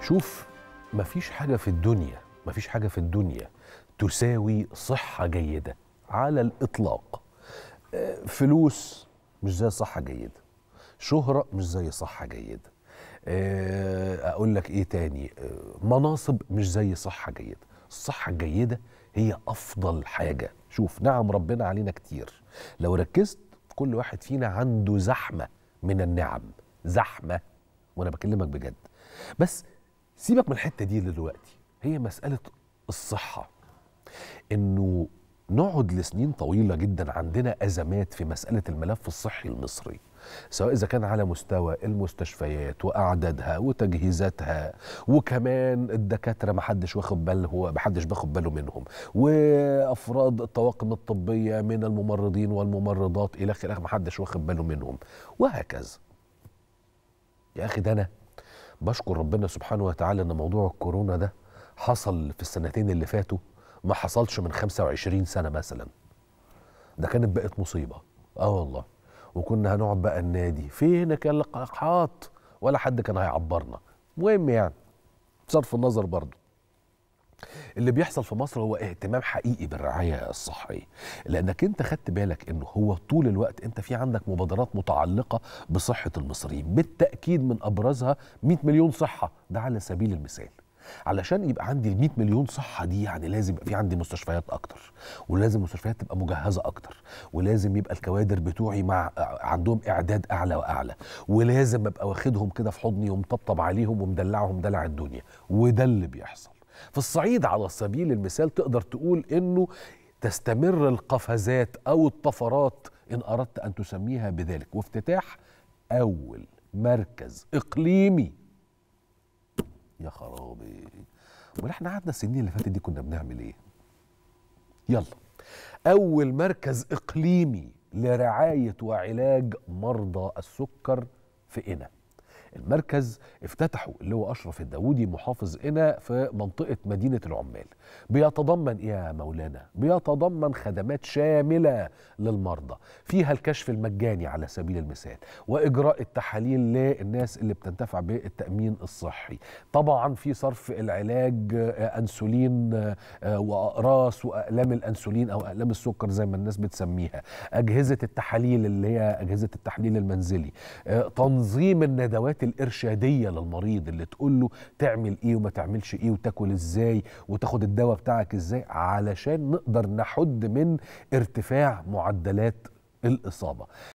شوف مفيش حاجة في الدنيا مفيش حاجة في الدنيا تساوي صحة جيدة على الإطلاق آه، فلوس مش زي صحة جيدة شهرة مش زي صحة جيدة آه، أقول لك إيه تاني آه، مناصب مش زي صحة جيدة الصحة الجيدة هي أفضل حاجة شوف نعم ربنا علينا كتير لو ركزت كل واحد فينا عنده زحمة من النعم زحمة وأنا بكلمك بجد بس سيبك من الحته دي دلوقتي هي مساله الصحه انه نقعد لسنين طويله جدا عندنا ازمات في مساله الملف الصحي المصري سواء اذا كان على مستوى المستشفيات واعدادها وتجهيزاتها وكمان الدكاتره ما حدش واخد باله هو ما حدش باخد باله منهم وافراد الطواقم الطبيه من الممرضين والممرضات الى اخره ما حدش واخد باله منهم وهكذا يا اخي ده انا بشكر ربنا سبحانه وتعالى ان موضوع الكورونا ده حصل في السنتين اللي فاتوا ما حصلش من 25 سنه مثلا ده كانت بقت مصيبه اه والله وكنا هنقعد بقى النادي فينك يا لقاحات ولا حد كان هيعبرنا مهم يعني بصرف النظر برضه اللي بيحصل في مصر هو اهتمام حقيقي بالرعايه الصحيه لانك انت خدت بالك انه هو طول الوقت انت في عندك مبادرات متعلقه بصحه المصريين بالتاكيد من ابرزها 100 مليون صحه ده على سبيل المثال علشان يبقى عندي ال 100 مليون صحه دي يعني لازم يبقى في عندي مستشفيات اكتر ولازم المستشفيات تبقى مجهزه اكتر ولازم يبقى الكوادر بتوعي مع عندهم اعداد اعلى واعلى ولازم ابقى واخدهم كده في حضني ومطبطب عليهم ومدلعهم دلع الدنيا وده اللي بيحصل في الصعيد على سبيل المثال تقدر تقول انه تستمر القفزات او الطفرات ان اردت ان تسميها بذلك وافتتاح اول مركز اقليمي يا خرابي ولا احنا قعدنا السنين اللي فاتت دي كنا بنعمل ايه يلا اول مركز اقليمي لرعايه وعلاج مرضى السكر في قنا المركز افتتحه اللي هو أشرف الداودي محافظ قنا في منطقة مدينة العمال بيتضمن إيه يا مولانا بيتضمن خدمات شاملة للمرضى فيها الكشف المجاني على سبيل المثال وإجراء التحاليل للناس اللي بتنتفع بالتأمين الصحي طبعا في صرف العلاج آه، أنسولين آه، آه، وأقراص وأقلام الأنسولين أو أقلام السكر زي ما الناس بتسميها أجهزة التحاليل اللي هي أجهزة التحليل المنزلي تنظيم الندوات الحاجات الارشاديه للمريض اللي تقول له تعمل ايه وما تعملش ايه وتاكل ازاي وتاخد الدواء بتاعك ازاي علشان نقدر نحد من ارتفاع معدلات الاصابه